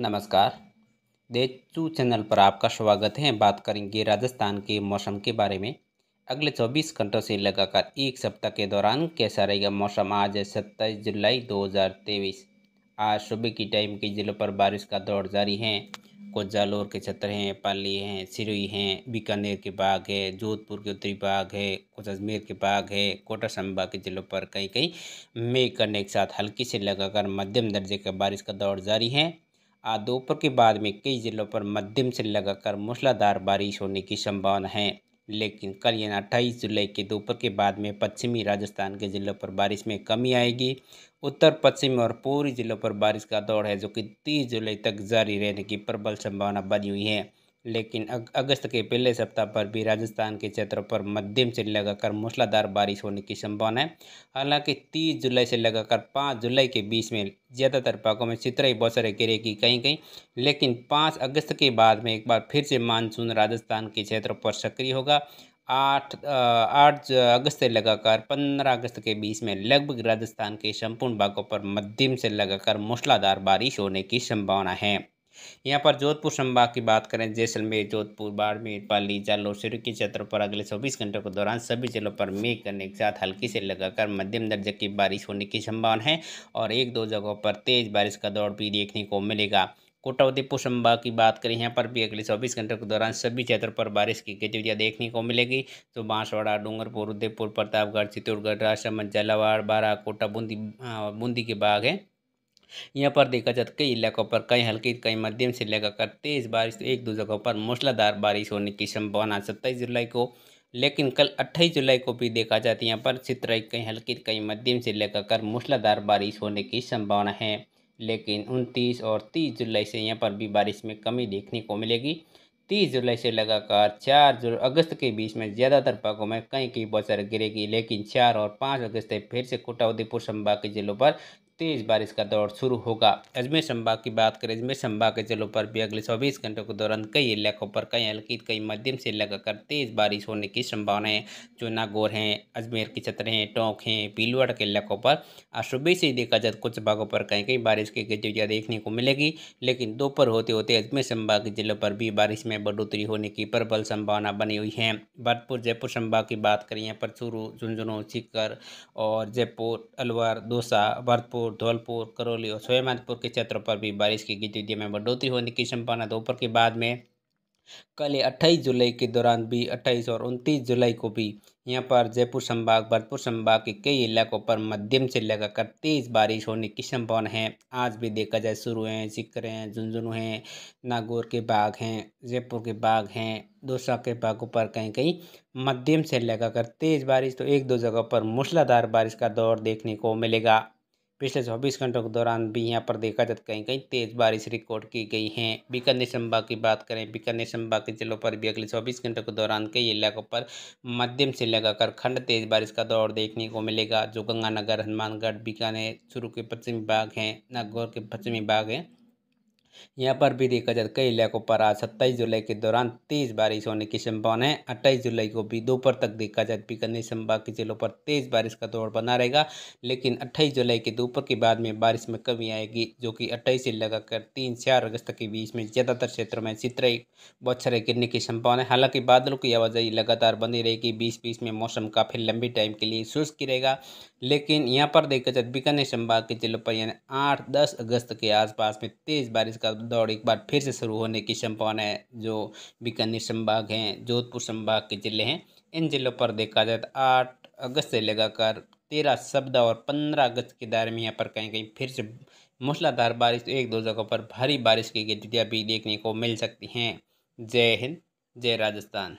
नमस्कार देचू चैनल पर आपका स्वागत है बात करेंगे राजस्थान के मौसम के बारे में अगले 24 घंटों से लगातार एक सप्ताह के दौरान कैसा रहेगा मौसम आज है सत्ताईस जुलाई 2023 आज सुबह की टाइम के जिलों पर बारिश का दौर जारी है कुछ जालोर के छत्र हैं पाली हैं सिरोई हैं बीकानेर के बाग है जोधपुर के उत्तरी बाग है कुछ अजमेर के बाग है कोटा संभाग के जिलों पर कहीं कहीं मेघ करने के साथ हल्की से लगाकर मध्यम दर्जे का बारिश का दौर जारी है आज दोपहर के बाद में कई ज़िलों पर मध्यम से लगाकर मूसलाधार बारिश होने की संभावना है लेकिन कल यानी अट्ठाईस जुलाई के दोपहर के बाद में पश्चिमी राजस्थान के ज़िलों पर बारिश में कमी आएगी उत्तर पश्चिम और पूर्वी ज़िलों पर बारिश का दौर है जो कि तीस जुलाई तक जारी रहने की प्रबल संभावना बनी हुई है लेकिन अग, अगस्त के पहले सप्ताह पर भी राजस्थान के क्षेत्रों पर मध्यम से लगाकर मूसलाधार बारिश होने की संभावना है हालांकि 30 जुलाई से लगाकर 5 जुलाई के बीच में ज़्यादातर भागों में बहुत सारे गिरेगी कहीं कहीं लेकिन 5 अगस्त के बाद में एक बार फिर से मानसून राजस्थान के क्षेत्रों पर सक्रिय होगा आठ आठ अगस्त से लगाकर पंद्रह अगस्त के बीच में लगभग राजस्थान के संपूर्ण भागों पर मध्यम से लगाकर मूसलाधार बारिश होने की संभावना है यहाँ पर जोधपुर संभाग की बात करें जैसलमेर जोधपुर बाड़मेर पाली जालोर सिर के क्षेत्रों पर अगले चौबीस घंटों के दौरान सभी जिलों पर मेघ करने के साथ हल्की से लगाकर मध्यम दर्जे की बारिश होने की संभावना है और एक दो जगहों पर तेज़ बारिश का दौर भी देखने को मिलेगा कोटा उदयपुर संभाग की बात करें यहाँ पर भी अगले चौबीस घंटों के दौरान सभी क्षेत्रों पर बारिश की गतिविधियाँ देखने को मिलेगी तो बांसवाड़ा डूंगरपुर उदयपुर प्रतापगढ़ चित्तौड़गढ़ राजसमंद झालावाड़ बारा कोटा बूंदी बूंदी के बाग हैं यहाँ पर देखा जाए कई इलाकों पर कई हल्की कई मध्यम से लगाकर तेज़ बारिश तो एक दो जगहों पर मूसलाधार बारिश होने की संभावना सत्ताईस जुलाई को लेकिन कल अट्ठाईस जुलाई को भी देखा जाए यहाँ पर चित्राई कई हल्की कई मध्यम से लगाकर मूसलाधार बारिश होने की संभावना है लेकिन उनतीस और तीस जुलाई से यहाँ पर भी बारिश में कमी देखने को मिलेगी तीस जुलाई से लगाकर चार जुलाई अगस्त के बीच में ज़्यादातर भागों में कहीं कहीं बौछार गिरेगी लेकिन चार और पाँच अगस्त से फिर से कोटा उदयपुर संभाग के जिलों पर तेज़ बारिश का दौर शुरू होगा अजमेर संभाग की बात करें अजमेर संभाग के जिलों पर भी अगले चौबीस घंटों के दौरान कई इलाकों पर कई हल्की कई मध्यम से लगाकर तेज़ बारिश होने की संभावना है जो नागौर हैं अजमेर की छतरे हैं टोंक हैं पीलवाड़ के इलाकों पर आज सुबह से ही देखा जाए तो कुछ भागों पर कहीं कहीं बारिश की गतिविधियाँ देखने को मिलेगी लेकिन दोपहर होते होते अजमेर संभाग के जिलों पर भी बारिश में बढ़ोतरी होने की प्रबल संभावना बनी हुई है भरतपुर जयपुर संभाग की बात करें यहाँ पर चूरू झुंझुनू सीकर और जयपुर अलवर दौसा भरतपुर जयपुर धौलपुर करौली और सोयमानपुर के क्षेत्रों पर भी बारिश की गतिविधि में बढ़ोतरी होने की संभावना दोपहर के बाद में कल अट्ठाईस जुलाई के दौरान भी अट्ठाईस और उनतीस जुलाई को भी यहाँ पर जयपुर संभाग भरतपुर संभाग के कई इलाकों पर मध्यम से लगाकर तेज़ बारिश होने की संभावना है आज भी देखा जाए शुरू हैं सिक्कर हैं झुंझुनू हैं नागौर के बाग हैं जयपुर के बाग हैं दोसा के बागों पर कहीं कहीं मध्यम से लगाकर तेज़ बारिश तो एक दो जगह पर मूसलाधार बारिश का दौर देखने को मिलेगा पिछले चौबीस घंटों के दौरान भी यहाँ पर देखा जाए कहीं कहीं तेज़ बारिश रिकॉर्ड की गई है बीकानेर संभाग की बात करें बीकानेर संभाग के जिलों पर भी अगले चौबीस घंटों के दौरान कई इलाकों पर मध्यम से लगाकर खंड तेज़ बारिश का दौर देखने को मिलेगा जो गंगानगर हनुमानगढ़ बीकानेर चुरू के पश्चिमी भाग हैं नागौर के पश्चिमी भाग हैं यहाँ पर भी देखा जाए तो कई इलाकों पर आज सत्ताईस जुलाई के दौरान तेज़ बारिश होने की संभावना है अट्ठाईस जुलाई को भी दोपहर तक देखा जाए तो बीकानेर संभाग के जिलों पर तेज़ बारिश का दौर बना रहेगा लेकिन अट्ठाईस जुलाई के दोपहर के बाद में बारिश में कमी आएगी जो कि अट्ठाईस से लगाकर तीन चार अगस्त के बीच में ज़्यादातर क्षेत्रों में सितरई बौछरें गिरने की संभावना है हालांकि बादलों की आवाजाही लगातार बनी रहेगी बीच बीच में मौसम काफ़ी लंबे टाइम के लिए शुष्क रहेगा लेकिन यहाँ पर देखा जाए तो बीकानेर संभाग के जिलों पर यानी आठ दस अगस्त के आसपास में तेज़ बारिश का दौड़ एक बार फिर से शुरू होने की संभावना है जो बीकानेर संभाग हैं जोधपुर संभाग के जिले हैं इन जिलों पर देखा जाए तो आठ अगस्त से लगाकर तेरह सप्ताह और पंद्रह अगस्त के दायरे में यहाँ पर कहीं कहीं फिर से मूसलाधार बारिश तो एक दो जगहों पर भारी बारिश की गतिविधियाँ भी देखने को मिल सकती हैं जय हिंद जय राजस्थान